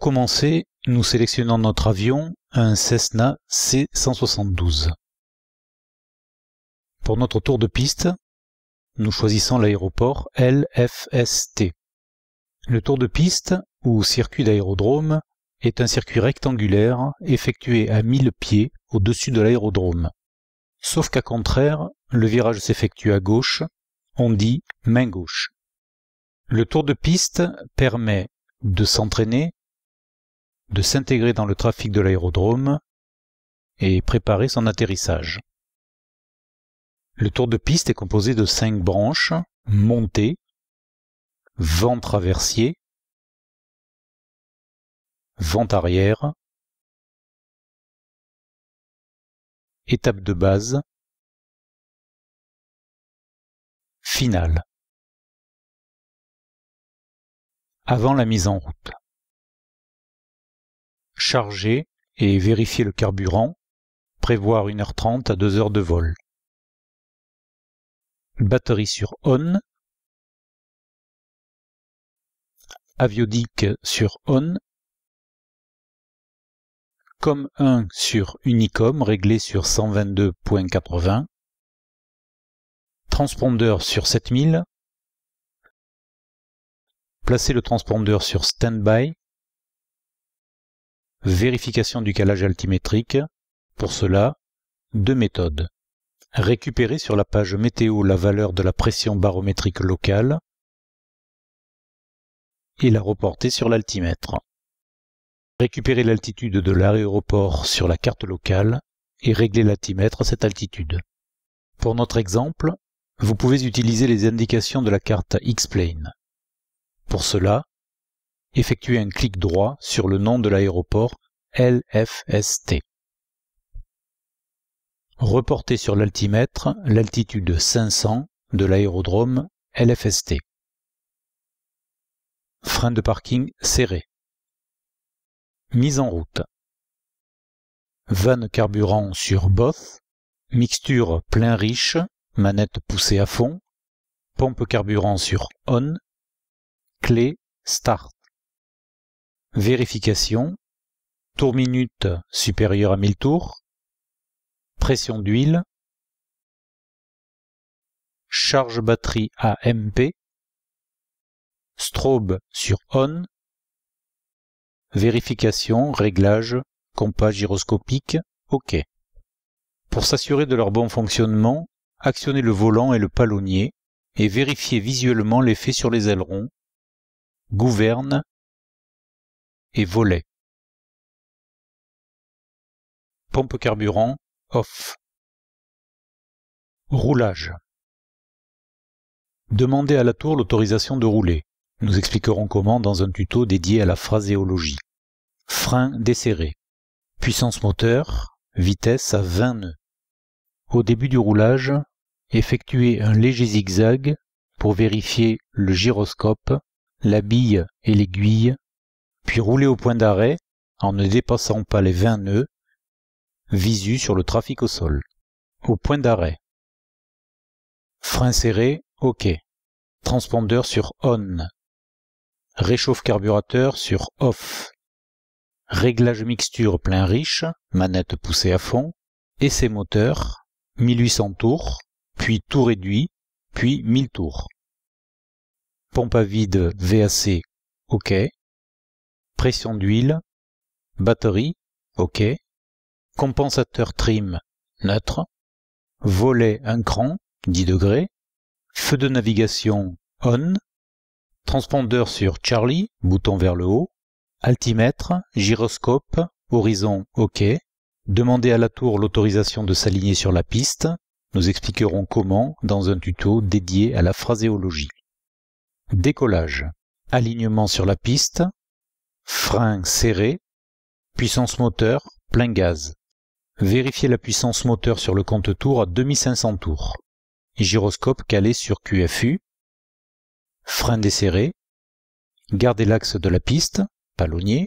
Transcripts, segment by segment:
Pour commencer, nous sélectionnons notre avion, un Cessna C-172. Pour notre tour de piste, nous choisissons l'aéroport LFST. Le tour de piste, ou circuit d'aérodrome, est un circuit rectangulaire effectué à 1000 pieds au-dessus de l'aérodrome. Sauf qu'à contraire, le virage s'effectue à gauche, on dit main gauche. Le tour de piste permet de s'entraîner de s'intégrer dans le trafic de l'aérodrome et préparer son atterrissage. Le tour de piste est composé de cinq branches, montée, vent traversier, vent arrière, étape de base, finale. Avant la mise en route charger et vérifier le carburant, prévoir 1h30 à 2h de vol. Batterie sur ON, Aviodic sur ON, COM 1 sur Unicom réglé sur 122.80, transpondeur sur 7000, placer le transpondeur sur Standby, vérification du calage altimétrique. Pour cela, deux méthodes. Récupérer sur la page météo la valeur de la pression barométrique locale et la reporter sur l'altimètre. Récupérer l'altitude de l'aéroport sur la carte locale et régler l'altimètre à cette altitude. Pour notre exemple, vous pouvez utiliser les indications de la carte X-Plane. Pour cela, effectuez un clic droit sur le nom de l'aéroport LFST. Reportez sur l'altimètre l'altitude 500 de l'aérodrome LFST. Frein de parking serré. Mise en route. Vanne carburant sur both, mixture plein riche, manette poussée à fond, pompe carburant sur on, clé start vérification, tour minute supérieur à 1000 tours, pression d'huile, charge batterie à MP, strobe sur ON, vérification, réglage, compas gyroscopique, OK. Pour s'assurer de leur bon fonctionnement, actionnez le volant et le palonnier et vérifiez visuellement l'effet sur les ailerons, gouverne et volet. Pompe carburant off. Roulage. Demandez à la tour l'autorisation de rouler. Nous expliquerons comment dans un tuto dédié à la phraséologie. Frein desserré. Puissance moteur, vitesse à 20 nœuds. Au début du roulage, effectuez un léger zigzag pour vérifier le gyroscope, la bille et l'aiguille puis rouler au point d'arrêt, en ne dépassant pas les 20 nœuds, visu sur le trafic au sol. Au point d'arrêt. Frein serré, OK. Transpondeur sur ON. Réchauffe carburateur sur OFF. Réglage mixture plein riche, manette poussée à fond. Essai moteur, 1800 tours, puis tout réduit, puis 1000 tours. Pompe à vide VAC, OK pression d'huile, batterie, OK, compensateur trim, neutre, volet un cran, 10 degrés, feu de navigation on, transpondeur sur Charlie, bouton vers le haut, altimètre, gyroscope, horizon OK, demandez à la tour l'autorisation de s'aligner sur la piste, nous expliquerons comment dans un tuto dédié à la phraséologie. Décollage. Alignement sur la piste, frein serré, puissance moteur, plein gaz. Vérifiez la puissance moteur sur le compte tour à 2500 tours. Gyroscope calé sur QFU. Frein desserré. Gardez l'axe de la piste, palonnier.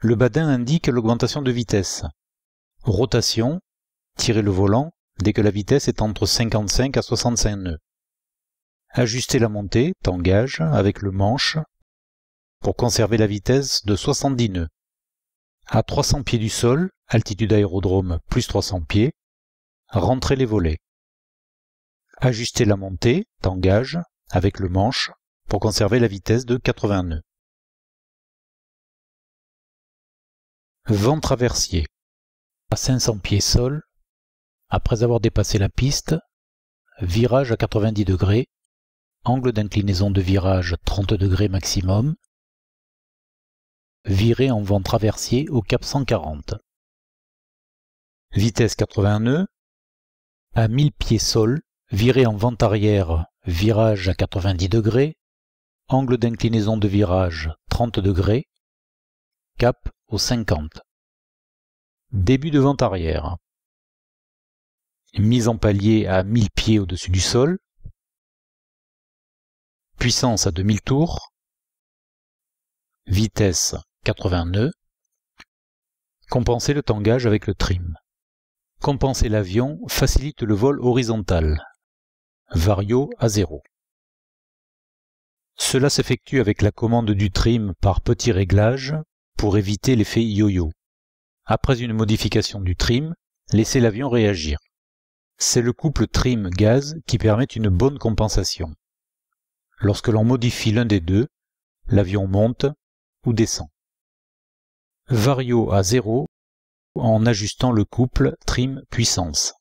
Le badin indique l'augmentation de vitesse. Rotation. Tirez le volant dès que la vitesse est entre 55 à 65 nœuds. Ajustez la montée, tangage, avec le manche pour conserver la vitesse de 70 nœuds. À 300 pieds du sol, altitude aérodrome plus 300 pieds, rentrez les volets. Ajustez la montée, tangage, avec le manche, pour conserver la vitesse de 80 nœuds. Vent traversier. À 500 pieds sol, après avoir dépassé la piste, virage à 90 degrés, angle d'inclinaison de virage 30 degrés maximum, virer en vent traversier au cap 140. Vitesse 80 nœuds, à 1000 pieds sol, virer en vent arrière, virage à 90 degrés, angle d'inclinaison de virage 30 degrés, cap au 50. Début de vent arrière. Mise en palier à 1000 pieds au-dessus du sol. Puissance à 2000 tours. Vitesse 80 nœuds. Compenser le tangage avec le trim. Compenser l'avion facilite le vol horizontal. Vario à zéro. Cela s'effectue avec la commande du trim par petit réglage pour éviter l'effet yo-yo. Après une modification du trim, laissez l'avion réagir. C'est le couple trim-gaz qui permet une bonne compensation. Lorsque l'on modifie l'un des deux, l'avion monte ou descend vario à zéro, en ajustant le couple trim puissance.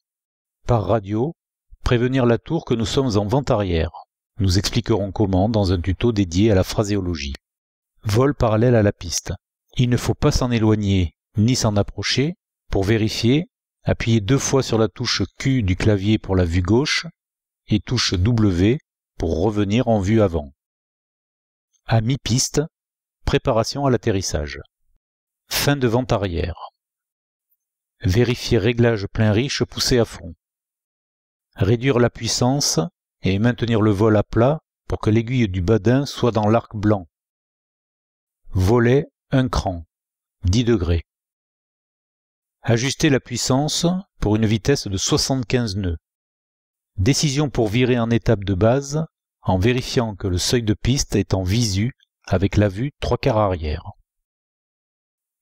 Par radio, prévenir la tour que nous sommes en vente arrière. Nous expliquerons comment dans un tuto dédié à la phraséologie. Vol parallèle à la piste. Il ne faut pas s'en éloigner ni s'en approcher. Pour vérifier, appuyez deux fois sur la touche Q du clavier pour la vue gauche et touche W pour revenir en vue avant. À mi-piste, préparation à l'atterrissage. Fin de vent arrière. Vérifier réglage plein riche poussé à fond. Réduire la puissance et maintenir le vol à plat pour que l'aiguille du badin soit dans l'arc blanc. Volet un cran, 10 degrés. Ajuster la puissance pour une vitesse de 75 nœuds. Décision pour virer en étape de base en vérifiant que le seuil de piste est en visu avec la vue trois quarts arrière.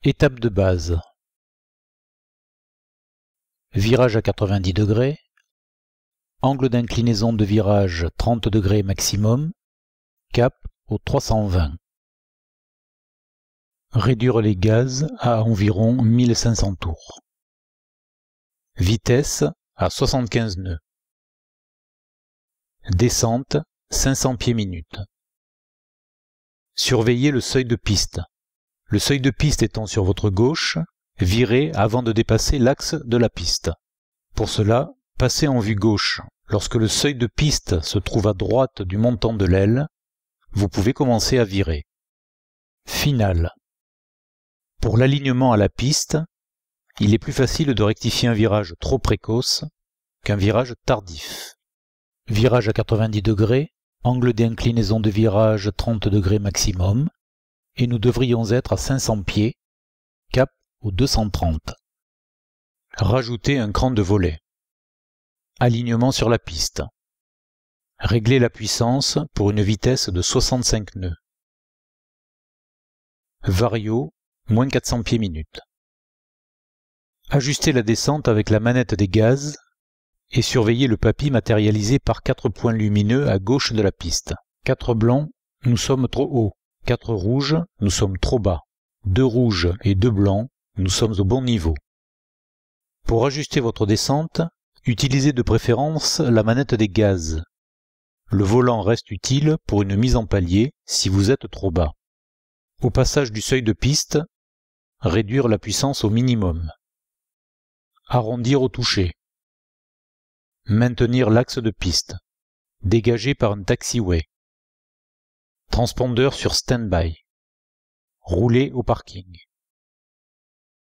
Étape de base. Virage à 90 degrés. Angle d'inclinaison de virage 30 degrés maximum. Cap au 320. Réduire les gaz à environ 1500 tours. Vitesse à 75 nœuds. Descente 500 pieds minutes. Surveiller le seuil de piste le seuil de piste étant sur votre gauche, virez avant de dépasser l'axe de la piste. Pour cela, passez en vue gauche. Lorsque le seuil de piste se trouve à droite du montant de l'aile, vous pouvez commencer à virer. Final. Pour l'alignement à la piste, il est plus facile de rectifier un virage trop précoce qu'un virage tardif. Virage à 90 degrés, angle d'inclinaison de virage 30 degrés maximum, et nous devrions être à 500 pieds, cap aux 230. Rajouter un cran de volet. Alignement sur la piste. Régler la puissance pour une vitesse de 65 nœuds. Vario, moins 400 pieds minute. Ajuster la descente avec la manette des gaz et surveiller le papier matérialisé par quatre points lumineux à gauche de la piste. Quatre blancs, nous sommes trop hauts. 4 rouges, nous sommes trop bas. 2 rouges et 2 blancs, nous sommes au bon niveau. Pour ajuster votre descente, utilisez de préférence la manette des gaz. Le volant reste utile pour une mise en palier si vous êtes trop bas. Au passage du seuil de piste, réduire la puissance au minimum. Arrondir au toucher. Maintenir l'axe de piste. Dégager par un taxiway. Transpondeur sur stand-by. Rouler au parking.